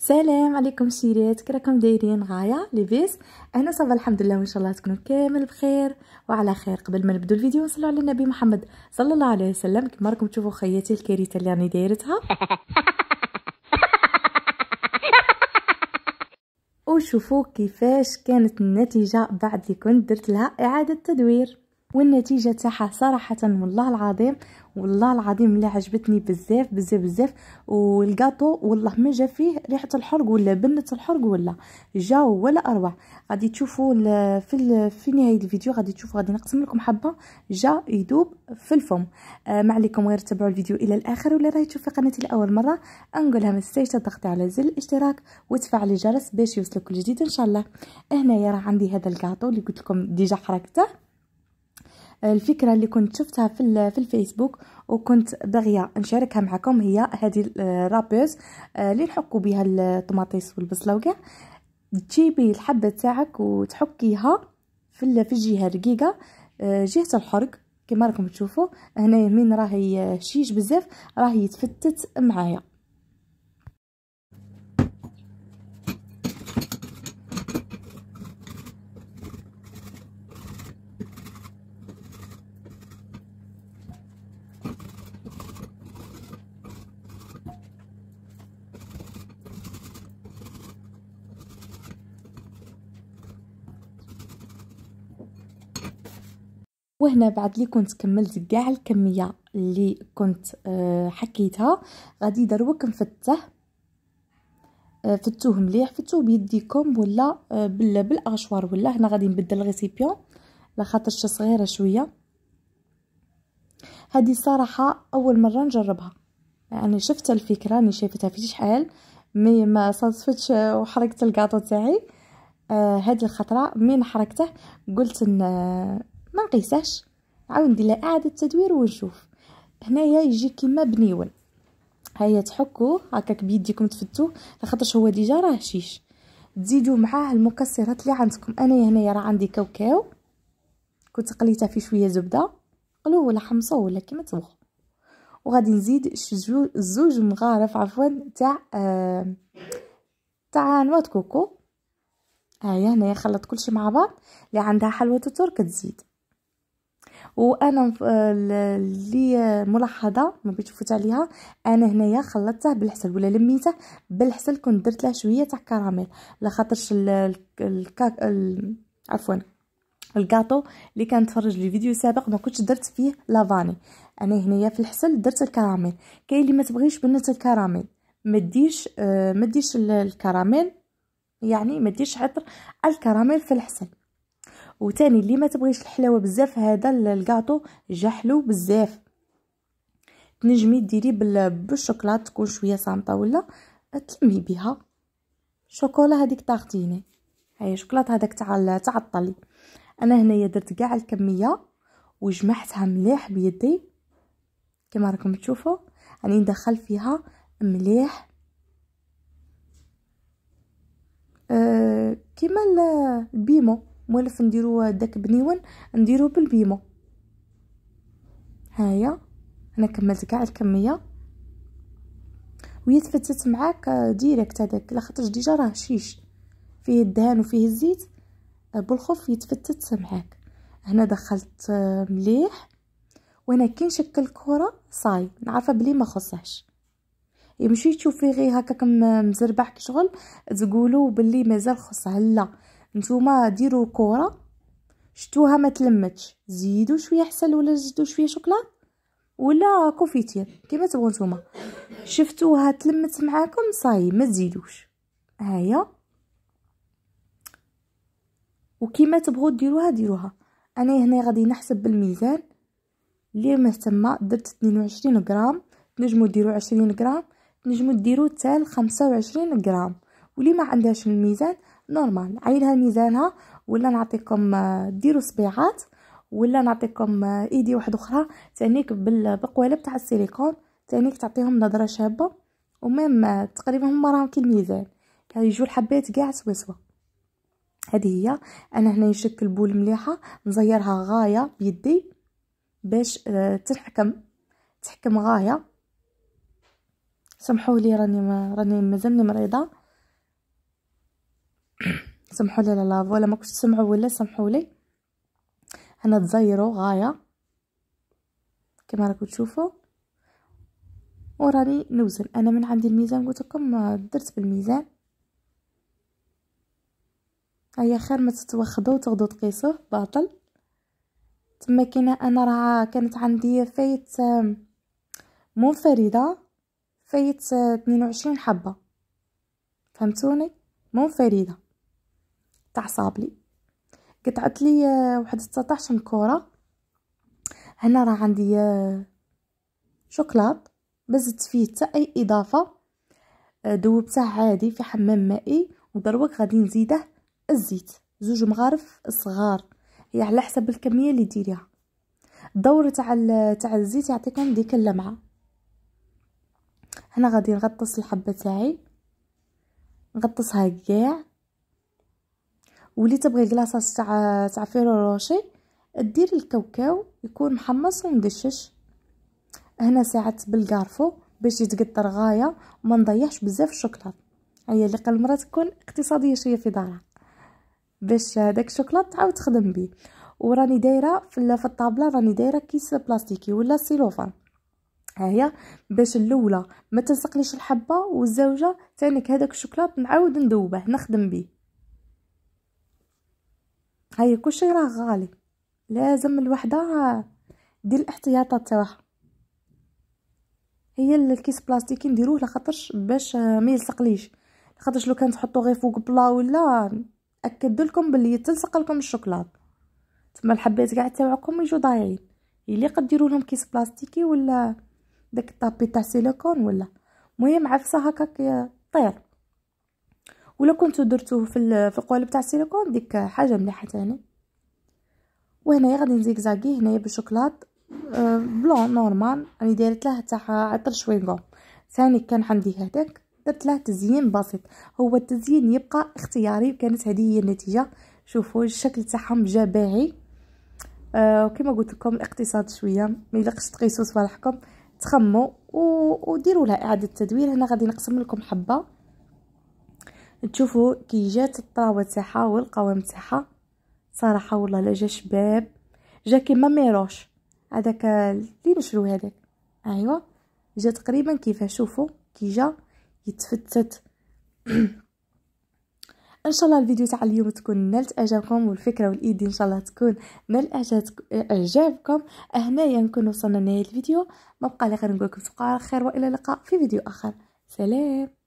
سلام عليكم شيرات كي راكم دايرين غايه لباس انا صافا الحمد لله وان شاء الله تكونوا كامل بخير وعلى خير قبل ما نبداو الفيديو نصلوا على النبي محمد صلى الله عليه وسلم كما راكم تشوفوا خياتي الكارثه اللي راني دايرتها وشوفوا كيفاش كانت النتيجه بعد اللي كنت درت لها اعاده تدوير والنتيجة تاعها صراحة والله العظيم والله العظيم اللي عجبتني بزاف بزاف بزاف والقاطو والله ما جا فيه ريحة الحرق ولا بنة الحرق ولا جاو ولا اروع غادي تشوفوا في في نهاية الفيديو غادي تشوفوا غادي نقسم لكم حبة جا يدوب في الفم آه ما عليكم غير تابعوا الفيديو الى الاخر ولا راهي تشوف قناتي لاول مرة انقلها ما تنساش تضغطي على زر الاشتراك وتفعلي الجرس باش يوصلك كل جديد ان شاء الله هنايا راه عندي هذا الكاطو اللي قلت لكم ديجا حركته الفكره اللي كنت شفتها في في الفيسبوك وكنت باغيه نشاركها معكم هي هذه الرابوز آه، اللي نحكوا بها الطماطيس والبصله وكاع تجيبي الحبه تاعك وتحكيها في في الجهه الرقيقه آه، جهه الحرق كما راكم تشوفوا هنايا من راهي شيش بزاف راهي يتفتت معايا وهنا بعد لي كنت كملت كاع الكميه اللي كنت آه، حكيتها غادي دروك نفتح آه، فتوه مليح فتوه بيديكم ولا آه، بال بالاغشوار ولا هنا غادي نبدل الريسيبيون لا صغيره شويه هذه صراحه اول مره نجربها يعني شفت الفكره راني شايفتها في شحال مي ما صادفتش وحركت الكاطو تاعي هذه آه الخطره من حركته قلت ان ما نقيساش عاود ندير لها اعاده تدوير ونشوف هنايا يجي كيما بنيون هيا تحكوه هكاك بيديكم تفتوه لخاطرش هو ديجا راه هشيش تزيدوا معاه المكسرات اللي عندكم انا هنايا راه عندي كاوكاو كنت قليتها فيه شويه زبده قلوه ولا حمصوه ولا كيما تبغوا وغادي نزيد زوج مغارف عفوا تاع آه تاع نواه كوكو ها هي هنايا خلطت كلشي مع بعض اللي عندها حلوه الترك تزيد وانا اللي ملاحظه ما بيتفوت تفوت عليها انا هنايا خلطته بالحسل ولا لميته بالحسل كنت درت له شويه تاع كراميل لخاطرش الكاك عفوا الكاطو اللي كان تفرج لي فيديو سابق ما كنتش درت فيه لافاني انا هنايا في الحسل درت الكراميل كاين اللي ما تبغيش بنت الكراميل ما ديش آه، ما ديش الكراميل يعني ما ديش عطر الكراميل في الحسل وثاني اللي ما تبغيش الحلاوه بزاف هذا الكاطو جا حلو بزاف تنجمي ديري بالشوكولات تكون شويه صامطه ولا تلمي بها شوكولا هذيك طارتيني هاي شوكولاط هذاك تاع تاع الطلي انا هنايا درت كاع الكميه وجمعتها مليح بيدي كما راكم تشوفوا راني يعني ندخل فيها مليح أه كيما البيمو مولف نديرو داك بنيون نديرو بالبيمو هايا انا كملت كاع الكميه ويتفتت معاك ديريكت هذاك لاخاطرش ديجا راه شيش فيه الدهان وفيه الزيت بالخف يتفتت معاك هنا دخلت مليح وانا كي نشكل الكره صاي نعرفه بلي ما خصهاش يمشي تشوفي غير هكاك مزربح كشغل تقولوا بلي مازال خصها لا نتوما ديروا كره شتوها ما تلمتش زيدوا شويه عسل ولا زيدوا شويه شوكلا ولا كوفيتير كما تبغوا نتوما شفتوها تلمت معاكم صاي ما تزيدوش ها هي وكما تبغوا ديروها ديروها انا هنا غادي نحسب بالميزان اللي مهتمه درت 22 غرام تنجموا ديروا 20 غرام تنجموا ديروا حتى 25 غرام واللي ما عندهاش الميزان نورمال عينها ميزانها ولا نعطيكم آه، ديروا صبيعات ولا نعطيكم آه، ايدي واحد اخرى تانيك بالقوالب تاع السيليكون تانيك تعطيهم نظره شابه ومام آه، تقريبا هما راهم كي الميزان يعني يجوا الحبات كاع سواسوا هذه هي انا هنا نشكل بول مليحه نزيرها غايه بيدي باش تحكم تحكم غايه سمحوا لي راني ما راني مازالني مريضه سمحوا لي لا فوالا ما كنتش تسمعوا ولا سمحوا لي انا تزيرو غايه كما راكم تشوفوا وراني نوزن انا من عندي الميزان قلت لكم آه، درت بالميزان هيا خير ما تتوخدو وتغدو تقيسوه باطل تما كاينه انا راه كانت عندي فايت آه، منفرده فايت 22 آه، حبه فهمتوني منفرده تاع صابلي قطعت لي آه، واحد 19 كره هنا راه عندي آه، شوكولات ما زدت فيه حتى اي اضافه ذوبته آه، عادي في حمام مائي ودروك غادي نزيده الزيت زوج مغارف صغار هي على حسب الكميه اللي ديريها الدور تاع تاع الزيت يعطيكم ديك اللمعه هنا غادي نغطس الحبه تاعي نغطسها كاع وليت تبغي الكلاصاص تاع تاع فيرو روشي دير الكاوكاو يكون محمص ومدشش هنا ساعدت بالكارفو باش يتقطر غايه وما نضيعش بزاف الشوكولاط هي اللي قال المراه تكون اقتصاديه شويه في دارها باش داك الشوكولاط تعاود تخدم بيه وراني دايره في الطابله راني دايره كيس بلاستيكي ولا سيلوفان ها هي باش الاولى ما تلصقليش الحبه والزوجه تانيك هذاك الشوكولاط نعاود ندوبه نخدم بيه هاي كلشي راه غالي لازم الوحده دير الاحتياطات تاعها هي الكيس بلاستيكي نديروه لخاطرش باش ما يلصقليش لخاطرش لو كان تحطو غير فوق بلا ولا اكد لكم باللي تلصق لكم الشوكولاط تما الحبات كاع تاعكم يجوا ضايعين اللي قد ديروا لهم كيس بلاستيكي ولا داك الطابي تاع سيليكون ولا مهم عفسه هكاك طير ولا كنتو درتوه في في القوالب تاع السيليكون ديك حاجه مليحه تاني وهنايا غادي نزيكزاكي هنايا بالشوكولات آه، بلون نورمال راني دايرت له تاع عطر شويغو ثاني كان عندي هذاك درت له تزيين بسيط هو التزيين يبقى اختياري وكانت هذه هي النتيجه شوفوا الشكل تاعهم جا باهي أه وكما قلت لكم الاقتصاد شويه ما يلقش تقيسوا صوالحكم تخموا وديروا لها اعاده تدوير هنا غادي نقسم لكم حبه تشوفوا كي جات الطراوه تاعها والقوام تاعها صراحه والله لا جا شباب جا كيما ميروش هذاك اللي نشرو هذاك ايوا جا تقريبا كيفاه شوفوا كي جا يتفتت ان شاء الله الفيديو تاع اليوم تكون نالت اعجابكم والفكره والايدي ان شاء الله تكون نال اعجابكم هنايا نكون وصلنا لنهايه الفيديو ما بقى لي غير نقول لكم تبقى خير والى اللقاء في فيديو اخر سلام